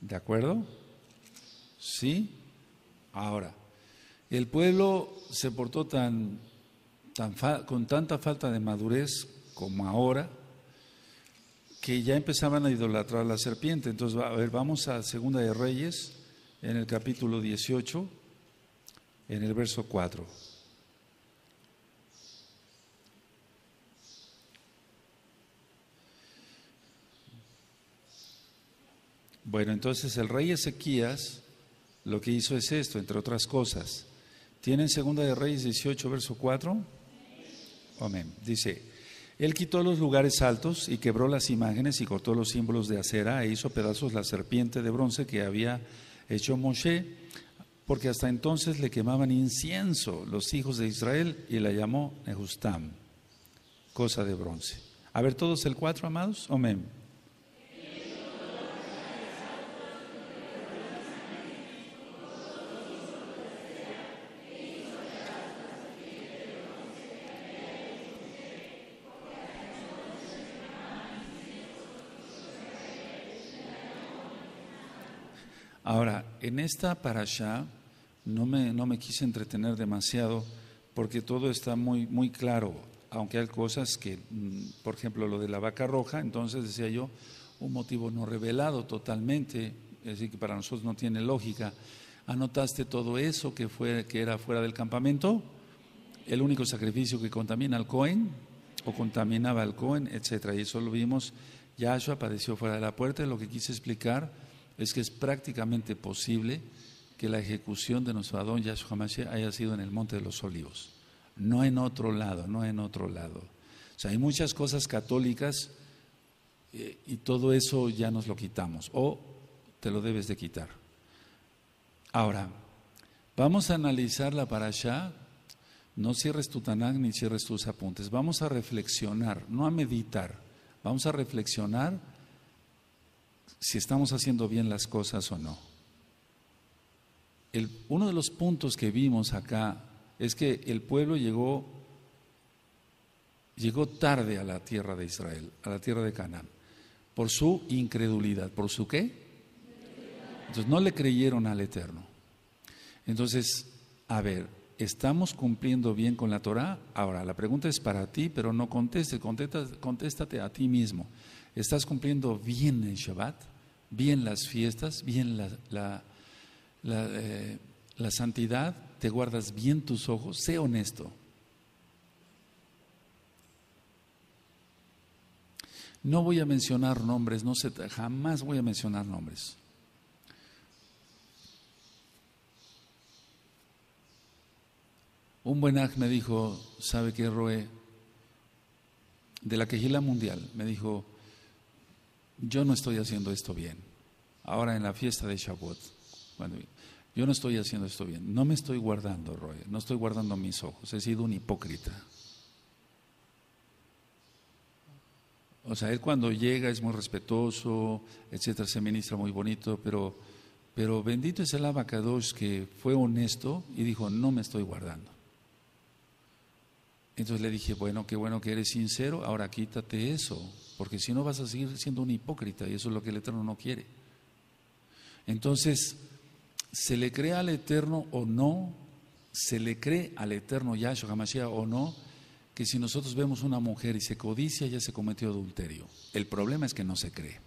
¿De acuerdo? ¿Sí? Ahora, el pueblo se portó tan, con tanta falta de madurez como ahora, que ya empezaban a idolatrar a la serpiente. Entonces, a ver, vamos a Segunda de Reyes, en el capítulo 18, en el verso 4. Bueno, entonces el rey Ezequías lo que hizo es esto, entre otras cosas. ¿Tienen Segunda de Reyes 18, verso 4? Amén. Dice, él quitó los lugares altos y quebró las imágenes y cortó los símbolos de acera e hizo pedazos la serpiente de bronce que había hecho Moshe, porque hasta entonces le quemaban incienso los hijos de Israel y la llamó Nehustam, cosa de bronce. A ver todos el 4, amados. Amén. Ahora, en esta parasha no me, no me quise entretener demasiado porque todo está muy, muy claro, aunque hay cosas que, mm, por ejemplo, lo de la vaca roja, entonces decía yo, un motivo no revelado totalmente, es decir, que para nosotros no tiene lógica. ¿Anotaste todo eso que, fue, que era fuera del campamento? El único sacrificio que contamina al Cohen o contaminaba al Cohen, etcétera, Y eso lo vimos. Yahshua apareció fuera de la puerta, lo que quise explicar es que es prácticamente posible que la ejecución de nuestro Adón Yahshua Hamashe haya sido en el Monte de los Olivos, no en otro lado, no en otro lado. O sea, hay muchas cosas católicas eh, y todo eso ya nos lo quitamos o te lo debes de quitar. Ahora, vamos a analizar la parasha. No cierres tu tanag ni cierres tus apuntes. Vamos a reflexionar, no a meditar. Vamos a reflexionar si estamos haciendo bien las cosas o no. El, uno de los puntos que vimos acá es que el pueblo llegó, llegó tarde a la tierra de Israel, a la tierra de Canaán, por su incredulidad. ¿Por su qué? Entonces no le creyeron al Eterno. Entonces, a ver, ¿estamos cumpliendo bien con la Torah? Ahora, la pregunta es para ti, pero no contestes, contéstate a ti mismo. ¿Estás cumpliendo bien el Shabbat? ¿Bien las fiestas? ¿Bien la, eh, la, santidad? ¿Te guardas bien tus ojos? Sé honesto. No voy a mencionar nombres, no jamás voy a mencionar nombres. Un buen aj me dijo, ¿sabe qué, Roe? De la quejila mundial, me dijo, yo no estoy haciendo esto bien. Ahora en la fiesta de Shabbat, yo no estoy haciendo esto bien, no me estoy guardando, Roy, no estoy guardando mis ojos, he sido un hipócrita. O sea, él cuando llega es muy respetuoso, etcétera, se ministra muy bonito, pero, pero bendito es el abacados que fue honesto y dijo, no me estoy guardando. Entonces le dije, bueno, qué bueno que eres sincero, ahora quítate eso, porque si no vas a seguir siendo un hipócrita y eso es lo que el Eterno no quiere. Entonces, se le cree al Eterno o no, se le cree al Eterno Yahshua Hamashiach o no, que si nosotros vemos una mujer y se codicia, ya se cometió adulterio. El problema es que no se cree.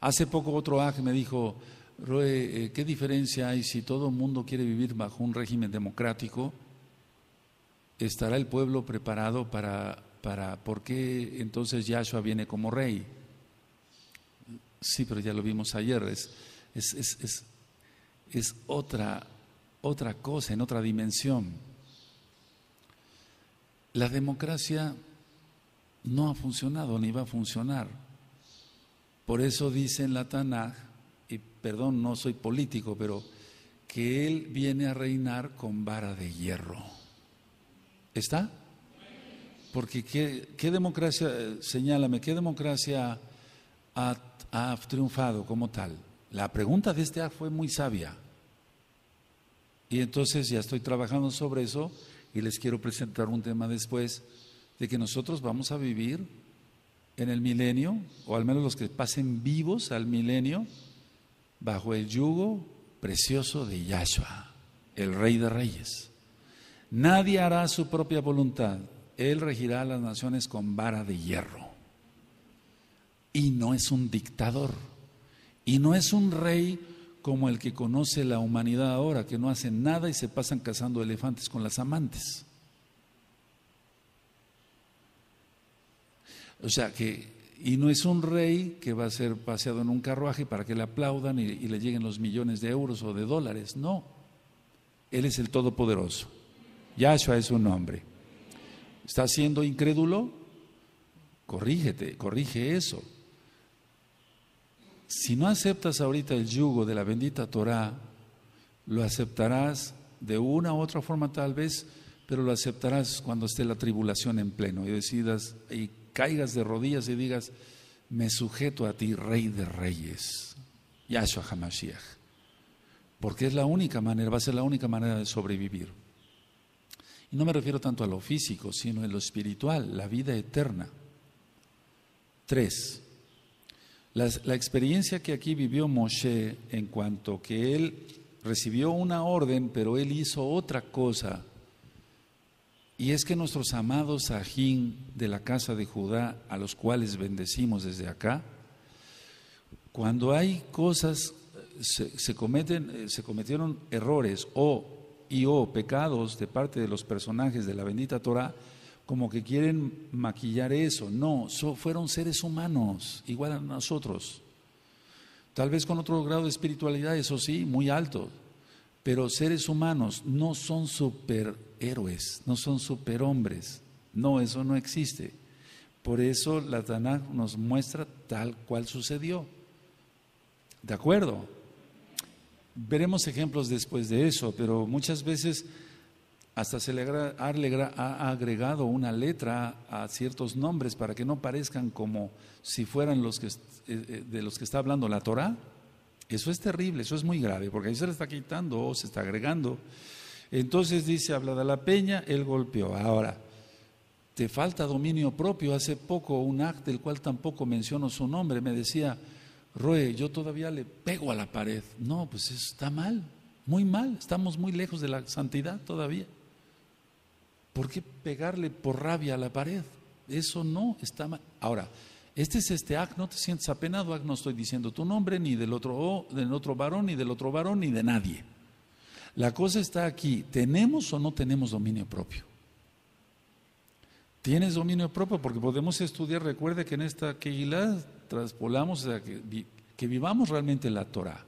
Hace poco otro aj me dijo, Roe, eh, ¿qué diferencia hay si todo el mundo quiere vivir bajo un régimen democrático? ¿Estará el pueblo preparado para para por qué entonces Yahshua viene como rey. Sí, pero ya lo vimos ayer, es, es, es, otra, otra cosa, en otra dimensión. La democracia no ha funcionado ni va a funcionar. Por eso dice en la Tanaj, y perdón, no soy político, pero que él viene a reinar con vara de hierro. ¿Está? Porque qué, democracia, eh, señálame, qué democracia ha, triunfado como tal. La pregunta de este A fue muy sabia. Y entonces ya estoy trabajando sobre eso y les quiero presentar un tema después de que nosotros vamos a vivir en el milenio, o al menos los que pasen vivos al milenio, bajo el yugo precioso de Yahshua, el Rey de Reyes. Nadie hará su propia voluntad, él regirá a las naciones con vara de hierro. Y no es un dictador. Y no es un rey como el que conoce la humanidad ahora, que no hace nada y se pasan cazando elefantes con las amantes. O sea que, y no es un rey que va a ser paseado en un carruaje para que le aplaudan y, le lleguen los millones de euros o de dólares, no. Él es el Todopoderoso. Yahshua es un nombre. ¿Estás siendo incrédulo? Corrígete, corrige eso. Si no aceptas ahorita el yugo de la bendita Torah, lo aceptarás de una u otra forma tal vez, pero lo aceptarás cuando esté la tribulación en pleno y decidas y caigas de rodillas y digas, me sujeto a ti, Rey de Reyes, Yahshua Hamashiach, porque es la única manera, va a ser la única manera de sobrevivir. Y no me refiero tanto a lo físico, sino en lo espiritual, la vida eterna. Tres, la, experiencia que aquí vivió Moshe en cuanto que él recibió una orden, pero él hizo otra cosa. Y es que nuestros amados ajín de la casa de Judá, a los cuales bendecimos desde acá, cuando hay cosas, se, cometen, eh, se cometieron errores o y o oh, pecados de parte de los personajes de la bendita Torah, como que quieren maquillar eso. No, fueron seres humanos, igual a nosotros. Tal vez con otro grado de espiritualidad, eso sí, muy alto. Pero seres humanos no son superhéroes, no son superhombres. No, eso no existe. Por eso la Tanakh nos muestra tal cual sucedió. ¿De acuerdo? Veremos ejemplos después de eso, pero muchas veces hasta se le ha agregado una letra a ciertos nombres para que no parezcan como si fueran los que, eh, eh, de los que está hablando la Torá. Eso es terrible, eso es muy grave, porque ahí se le está quitando o se está agregando. Entonces dice, habla de la peña, él golpeó. Ahora, te falta dominio propio. Hace poco un acto del cual tampoco menciono su nombre, me decía, Roe, yo todavía le pego a la pared. No, pues eso está mal, muy mal. Estamos muy lejos de la santidad todavía. ¿Por qué pegarle por rabia a la pared? Eso no está mal. Ahora, este es este acto... no te sientes apenado, Ac, no estoy diciendo tu nombre, ni del otro, del otro varón, ni del otro varón, ni de nadie. La cosa está aquí, ¿tenemos o no tenemos dominio propio? ¿Tienes dominio propio? Porque podemos estudiar, recuerde que en esta Keilah Transpolamos o que, que vivamos realmente la Torah.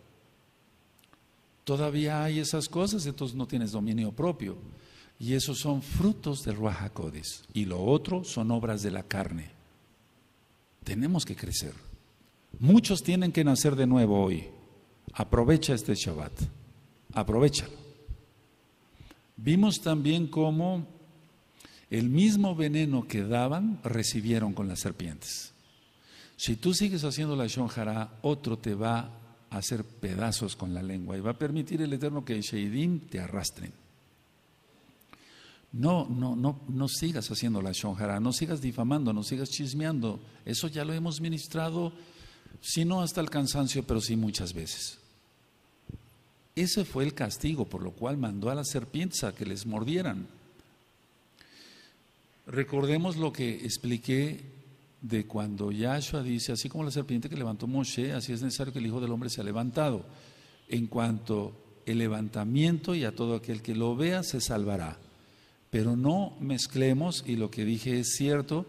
Todavía hay esas cosas, entonces no tienes dominio propio. Y esos son frutos del Ruajacodes. Y lo otro son obras de la carne. Tenemos que crecer. Muchos tienen que nacer de nuevo hoy. Aprovecha este Shabbat. Aprovechalo. Vimos también cómo el mismo veneno que daban recibieron con las serpientes. Si tú sigues haciendo la shonjara, otro te va a hacer pedazos con la lengua y va a permitir el Eterno que el Sheidim te arrastren. No, no, no, no sigas haciendo la shonjara, no sigas difamando, no sigas chismeando. Eso ya lo hemos ministrado, si no hasta el cansancio, pero sí muchas veces. Ese fue el castigo por lo cual mandó a las serpientes a que les mordieran. Recordemos lo que expliqué de cuando Yahshua dice, así como la serpiente que levantó Moshe, así es necesario que el Hijo del Hombre sea levantado. En cuanto el levantamiento y a todo aquel que lo vea se salvará. Pero no mezclemos, y lo que dije es cierto,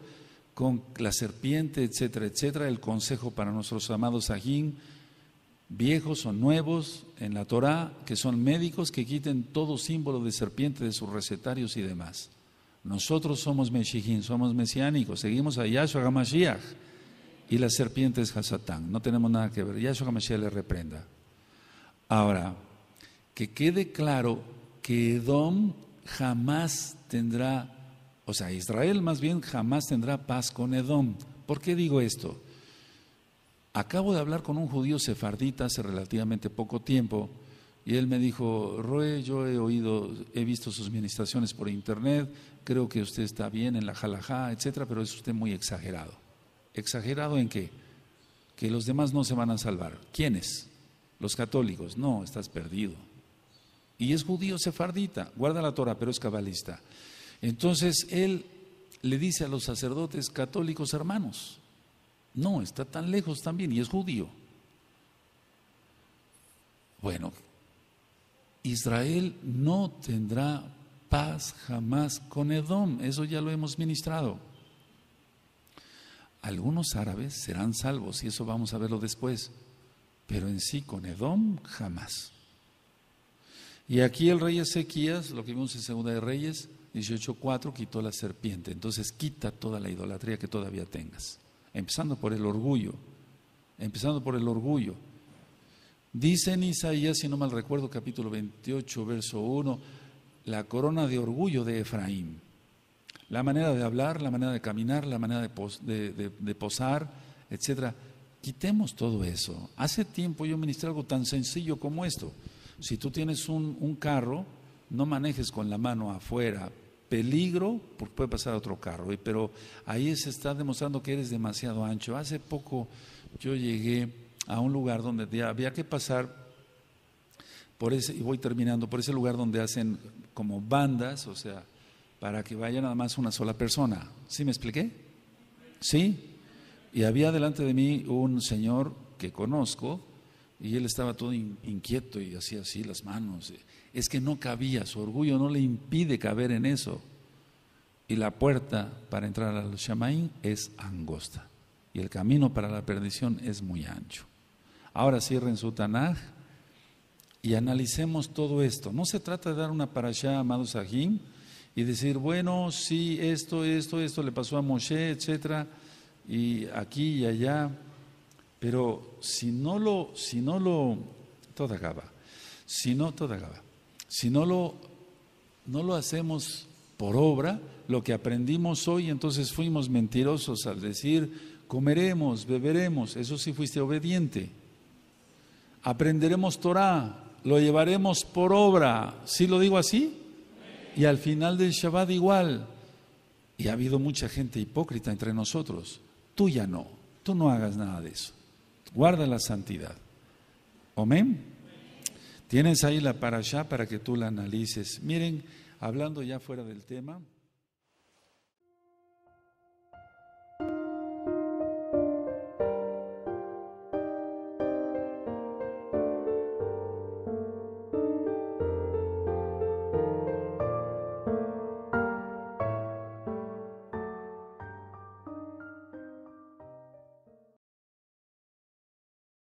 con la serpiente, etcétera, etcétera, el consejo para nuestros amados ajín, viejos o nuevos en la Torá, que son médicos, que quiten todo símbolo de serpiente de sus recetarios y demás. Nosotros somos mesijín, somos mesiánicos, seguimos a Yahshua HaMashiach. Y la serpiente es Hasatán, no tenemos nada que ver. Yahshua HaMashiach le reprenda. Ahora, que quede claro que Edom jamás tendrá, o sea, Israel más bien jamás tendrá paz con Edom. ¿Por qué digo esto? Acabo de hablar con un judío sefardita hace relativamente poco tiempo y él me dijo, Roe, yo he oído, he visto sus ministraciones por internet, creo que usted está bien en la jalajá, etcétera, pero es usted muy exagerado. ¿Exagerado en qué? Que los demás no se van a salvar. ¿Quiénes? Los católicos. No, estás perdido. Y es judío sefardita, guarda la Torah, pero es cabalista. Entonces él le dice a los sacerdotes católicos hermanos, no, está tan lejos también y es judío. Bueno, Israel no tendrá paz jamás con Edom. Eso ya lo hemos ministrado. Algunos árabes serán salvos y eso vamos a verlo después, pero en sí con Edom jamás. Y aquí el rey Ezequías, lo que vimos en Segunda de Reyes 18.4, quitó la serpiente. Entonces quita toda la idolatría que todavía tengas, empezando por el orgullo, empezando por el orgullo. Dice en Isaías, si no mal recuerdo, capítulo 28, verso 1, la corona de orgullo de Efraín. La manera de hablar, la manera de caminar, la manera de, de, posar, etc. Quitemos todo eso. Hace tiempo yo ministré algo tan sencillo como esto. Si tú tienes un, carro, no manejes con la mano afuera. Peligro, porque puede pasar otro carro. Pero ahí se está demostrando que eres demasiado ancho. Hace poco yo llegué a un lugar donde había que pasar y voy terminando, por ese lugar donde hacen como bandas, o sea, para que vaya nada más una sola persona. ¿Sí me expliqué? ¿Sí? Y había delante de mí un señor que conozco y él estaba todo inquieto y hacía así las manos. Es que no cabía, su orgullo no le impide caber en eso. Y la puerta para entrar al Shamaín es angosta y el camino para la perdición es muy ancho. Ahora cierren su Tanaj y analicemos todo esto. No se trata de dar una a amados Sahim, y decir, bueno, sí, esto, esto, esto le pasó a Moshe, etcétera, y aquí y allá. Pero si no lo, si no lo, toda acaba, si no, todo acaba, si no lo, no lo hacemos por obra, lo que aprendimos hoy, entonces fuimos mentirosos al decir, comeremos, beberemos, eso sí fuiste obediente. Aprenderemos Torah, lo llevaremos por obra. ¿Sí lo digo así? Y al final del Shabbat igual. Y ha habido mucha gente hipócrita entre nosotros. Tú ya no. Tú no hagas nada de eso. Guarda la santidad. Amén. Tienes ahí la para para que tú la analices. Miren, hablando ya fuera del tema.